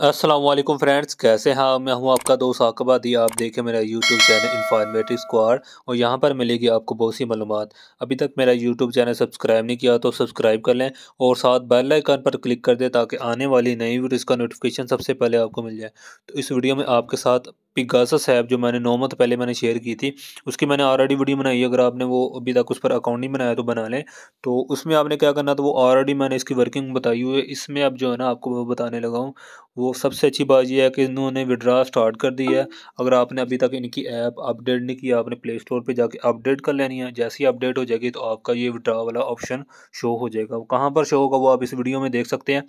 Aslam friends कैसे हैं हाँ, मैं हूं आपका दोस्त आकबादी आप देखें मेरा यूट्यूब चैनल इंफॉर्मेटिव स्क्वाड और यहां पर मिलेगी आपको बहुत सी मालूम अभी तक मेरा यूट्यूब चैनल सब्सक्राइब नहीं किया तो सब्सक्राइब कर लें और साथ बेल आइकन पर क्लिक कर दें ताकि आने वाली नई वीडियोज़ का नोटिफिकेशन सबसे पहले आपको मिल जाए तो इस वीडियो में आपके साथ पिगासस ऐप जो मैंने नौ मंथ पहले मैंने शेयर की थी उसकी मैंने ऑलरेडी वीडियो बनाई है अगर आपने वो अभी तक उस पर अकाउंट नहीं बनाया तो बना लें तो उसमें आपने क्या करना तो वो ऑलरेडी मैंने इसकी वर्किंग बताई हुई है इसमें अब जो है ना आपको वो बताने लगा हूँ वो सबसे अच्छी बात यह है कि इन्होंने विड्रा स्टार्ट कर दी है अगर आपने अभी तक इनकी ऐप अपडेट नहीं किया आपने प्ले स्टोर पर जाके अपडेट कर लेनी है जैसे ही अपडेट हो जाएगी तो आपका ये विड्रा वाला ऑप्शन शो हो जाएगा कहाँ पर शो होगा वो आप इस वीडियो में देख सकते हैं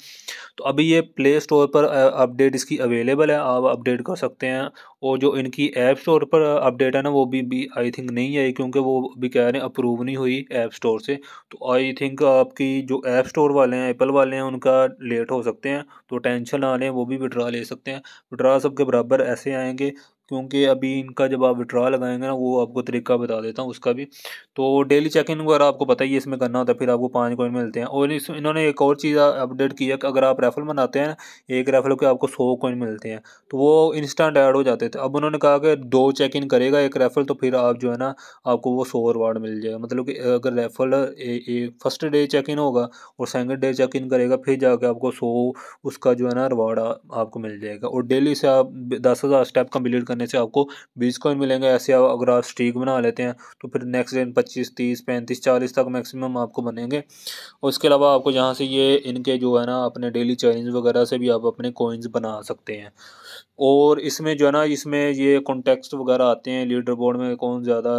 तो अभी ये प्ले स्टोर पर अपडेट इसकी अवेलेबल है आप अपडेट कर सकते हैं और जो इनकी ऐप स्टोर पर अपडेट है ना वो भी भी आई थिंक नहीं आई क्योंकि वो भी कह रहे हैं अप्रूव नहीं हुई ऐप स्टोर से तो आई थिंक आपकी जो ऐप स्टोर वाले हैं एप्पल वाले हैं उनका लेट हो सकते हैं तो टेंशन ना लें वो भी विड्रा ले सकते हैं विड्रा सबके बराबर ऐसे आएंगे क्योंकि अभी इनका जब आप विड्रा लगाएंगे ना वो आपको तरीका बता देता हूँ उसका भी तो डेली चेक इन वगैरह आपको पता ही है इसमें करना होता है फिर आपको पाँच कॉइन मिलते हैं और इस इन्होंने एक और चीज़ अपडेट की है कि अगर आप रेफल बनाते हैं एक रेफल के आपको सौ कॉइन मिलते हैं तो वो इंस्टेंट ऐड हो जाते थे अब उन्होंने कहा कि दो चेक इन करेगा एक रेफल तो फिर आप जो है ना आपको वो सौ रिवार्ड मिल जाएगा मतलब कि अगर रेफल फर्स्ट डे चेक इन होगा और सेकेंड डे चेक इन करेगा फिर जाके आपको सौ उसका जो है ना रिवार्ड आपको मिल जाएगा और डेली से आप दस हज़ार स्टेप कम्प्लीट करने से आपको बीस कॉइन मिलेंगे ऐसे अगर आप स्ट्रीक बना लेते हैं तो फिर नेक्स्ट दिन पच्चीस तीस पैंतीस चालीस तक मैक्सिमम आपको बनेंगे उसके अलावा आपको यहाँ से ये इनके जो है ना अपने डेली चैलेंज वगैरह से भी आप अपने कोइंस बना सकते हैं और इसमें जो है ना इसमें ये कॉन्टेक्स्ट वगैरह आते हैं लीडर बोर्ड में कौन ज़्यादा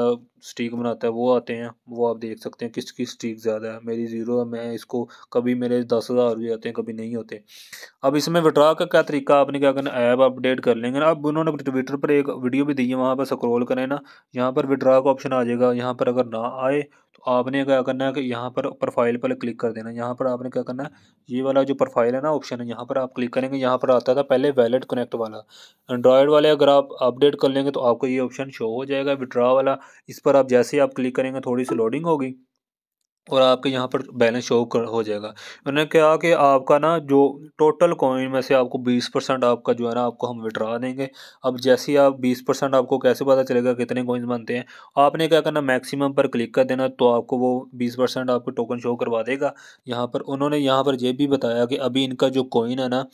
स्टीक बनाता है वो आते हैं वो आप देख सकते हैं किसकी स्टीक ज़्यादा है मेरी ज़ीरो है मैं इसको कभी मेरे दस हज़ार भी आते हैं कभी नहीं होते अब इसमें विड्रा का क्या तरीका आपने क्या करना ऐप अपडेट कर लेंगे ना अब उन्होंने ट्विटर पर एक वीडियो भी दी है वहाँ पर स्क्रोल करें ना यहाँ पर विड्रा का ऑप्शन आ जाएगा यहाँ पर अगर ना आए आपने क्या करना है कि यहाँ पर प्रोफाइल पर क्लिक कर देना यहाँ पर आपने क्या करना है ये वाला जो प्रोफाइल है ना ऑप्शन है यहाँ पर आप क्लिक करेंगे यहाँ पर आता था पहले वैलेट कनेक्ट वाला एंड्रॉयड वाले अगर आप अपडेट कर लेंगे तो आपको ये ऑप्शन शो हो जाएगा विड्रा वाला इस पर आप जैसे ही आप क्लिक करेंगे थोड़ी सी लोडिंग होगी और आपके यहाँ पर बैलेंस शो कर हो जाएगा मैंने कहा कि आपका ना जो टोटल कॉइन में से आपको 20 परसेंट आपका जो है ना आपको हम विड्रा देंगे अब जैसे ही आप 20 परसेंट आपको कैसे पता चलेगा कितने कॉइन्स बनते हैं आपने क्या करना मैक्सिमम पर क्लिक कर देना तो आपको वो 20 परसेंट आपको टोकन शो करवा देगा यहाँ पर उन्होंने यहाँ पर ये भी बताया कि अभी इनका जो कॉइन है ना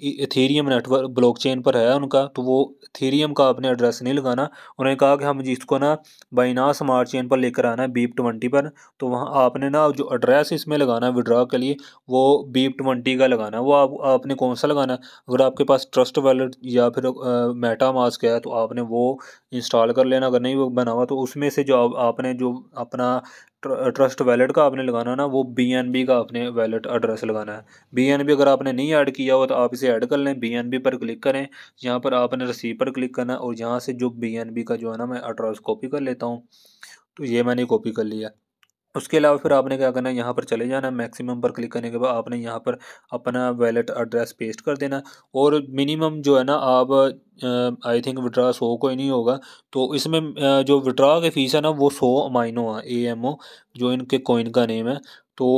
इथेरियम नेटवर्क ब्लॉकचेन पर है उनका तो वो इथेरियम का आपने एड्रेस नहीं लगाना उन्होंने कहा कि हम जिसको ना बाइना स्मार्ट चेन पर लेकर आना है बीप ट्वेंटी e पर तो वहाँ आपने ना जो एड्रेस इसमें लगाना है विड्रॉ के लिए वो बीप ट्वेंटी e का लगाना है वो आप आपने कौन सा लगाना है अगर आपके पास ट्रस्ट वैलेट या फिर मेटा मास्क है तो आपने वो इंस्टॉल कर लेना अगर नहीं वो बना हुआ तो उसमें से जो आपने जो अपना ट्रस्ट वैलेट का आपने लगाना ना वो बी एन बी का आपने वैलेट एड्रेस लगाना है बी एन बी अगर आपने नहीं ऐड किया हो तो आप इसे ऐड कर लें बी एन बी पर क्लिक करें यहाँ पर आपने रसीद पर क्लिक करना और यहाँ से जो बी एन बी का जो है ना मैं एड्रेस कॉपी कर लेता हूँ तो ये मैंने कॉपी कर लिया उसके अलावा फिर आपने क्या करना है यहाँ पर चले जाना मैक्सिमम पर क्लिक करने के बाद आपने यहाँ पर अपना वैलेट एड्रेस पेस्ट कर देना और मिनिमम जो है ना आप आई थिंक विड्रा सौ कोई नहीं होगा तो इसमें जो विड्रा की फ़ीस है ना वो सौ अमाइनो है ए एम ओ जो इनके कोइन का नेम है तो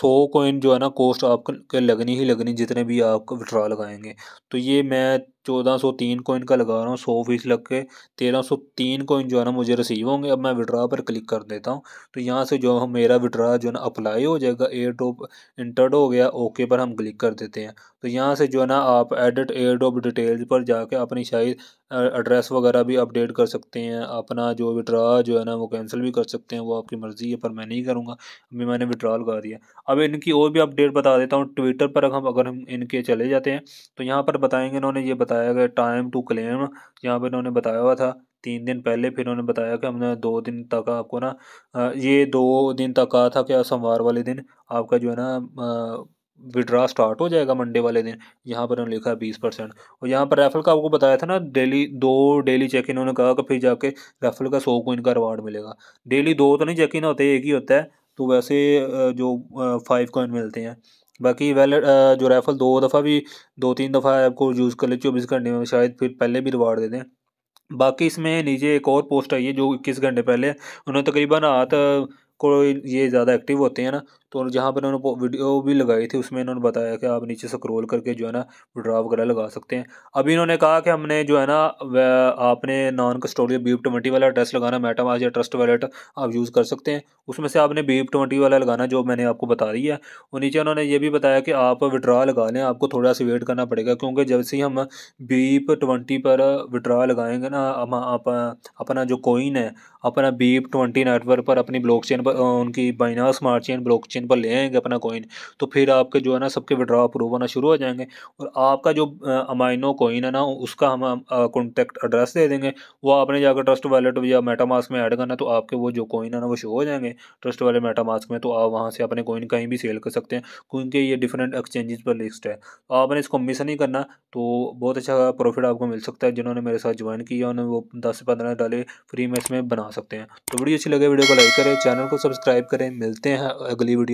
सौ कोइन जो है ना कॉस्ट आपके लगनी ही लगनी जितने भी आप विड्रा लगाएंगे तो ये मैं चौदह सौ तीन को इनका लगा रहा हूँ सौ फीस लग के तेरह सौ तीन को जो है ना मुझे रिसीव होंगे अब मैं विड्रा पर क्लिक कर देता हूँ तो यहाँ से जो है मेरा विड्रा जो है ना अप्लाई हो जाएगा एयर ड्रॉप इंटर्ड हो गया ओके पर हम क्लिक कर देते हैं तो यहाँ से जो है ना आप एडिट एयर ड्रॉप डिटेल्स पर जाके अपनी शायद एड्रेस वगैरह भी अपडेट कर सकते हैं अपना जो विड्रा जो है ना वो कैंसिल भी कर सकते हैं वो आपकी मर्ज़ी है पर मैं नहीं करूँगा अभी मैंने विड्रा लगा दिया अब इनकी और भी अपडेट बता देता हूँ ट्विटर पर हम अगर हम इनके चले जाते हैं तो यहाँ पर बताएंगे इन्होंने ये बता बताया गया टाइम टू क्लेम यहाँ पे इन्होंने बताया हुआ था तीन दिन पहले फिर उन्होंने बताया कि हमने दो दिन तक आपको ना ये दो दिन तक कहा था कि सोमवार वाले दिन आपका जो है ना विड्रा स्टार्ट हो जाएगा मंडे वाले दिन यहाँ पर उन्होंने लिखा है बीस परसेंट और यहाँ पर रेफल का आपको बताया था ना डेली दो डेली चेक इन्होंने कहा कि फिर जाके रेफल का सौ कोइन का रिवार्ड मिलेगा डेली दो तो नहीं चेक इन होते एक ही होता है तो वैसे जो फाइव कोइन मिलते हैं बाकी वैलेट uh, जो राइफ़ल दो दफ़ा भी दो तीन दफ़ा आपको यूज़ कर ले चौबीस घंटे में शायद फिर पहले भी रिवार्ड दे दें बाकी इसमें नीचे एक और पोस्ट आई है जो इक्कीस घंटे पहले उन्होंने तकरीबन हाथ uh, को ये ज़्यादा एक्टिव होते हैं ना तो जहाँ पर उन्होंने वीडियो भी लगाई थी उसमें इन्होंने बताया कि आप नीचे स्क्रॉल करके जो है ना विड्रा वगैरह लगा सकते हैं अभी इन्होंने कहा कि हमने जो है ना आपने नॉन कस्टोडियल बीप ट्वेंटी वाला एड्रेस लगाना मेटामास या ट्रस्ट वैलेट आप यूज़ कर सकते हैं उसमें से आपने बीप ट्वेंटी वाला लगाना जो मैंने आपको बता दी है और नीचे उन्होंने ये भी बताया कि आप विड्रा लगा लें आपको थोड़ा सा वेट करना पड़ेगा क्योंकि जब से हम बीप ट्वेंटी पर विड्रा लगाएंगे ना अपना जो कोइन है अपना बीप ट्वेंटी नेटवर्क पर अपनी ब्लॉक पर उनकी Binance smart chain block chain पर ले आएंगे अपना कोइन तो फिर आपके जो है ना सबके विड्रॉ अप्रूव होना शुरू हो जाएंगे और आपका जो अमाइनो कोइन है ना उसका हम कॉन्टैक्ट एड्रेस दे देंगे वो आपने जाकर ट्रस्ट वॉलेट या मेटामास्क में ऐड करना तो आपके वो जो कोइन है ना वो शो हो जाएंगे ट्रस्ट वाले मेटामास्क में तो आप वहाँ से अपने कोइन कहीं भी सेल कर सकते हैं क्योंकि ये डिफरेंट एक्सचेंजेस पर लिस्ट है आपने इसको मिस नहीं करना तो बहुत अच्छा प्रॉफिट आपको मिल सकता है जिन्होंने मेरे साथ ज्वाइन किया उन्होंने वो दस से पंद्रह डाले फ्री में इसमें बना सकते हैं तो वीडियो अच्छी लगे वीडियो को लाइक करें चैनल को सब्सक्राइब करें मिलते हैं अगली वीडियो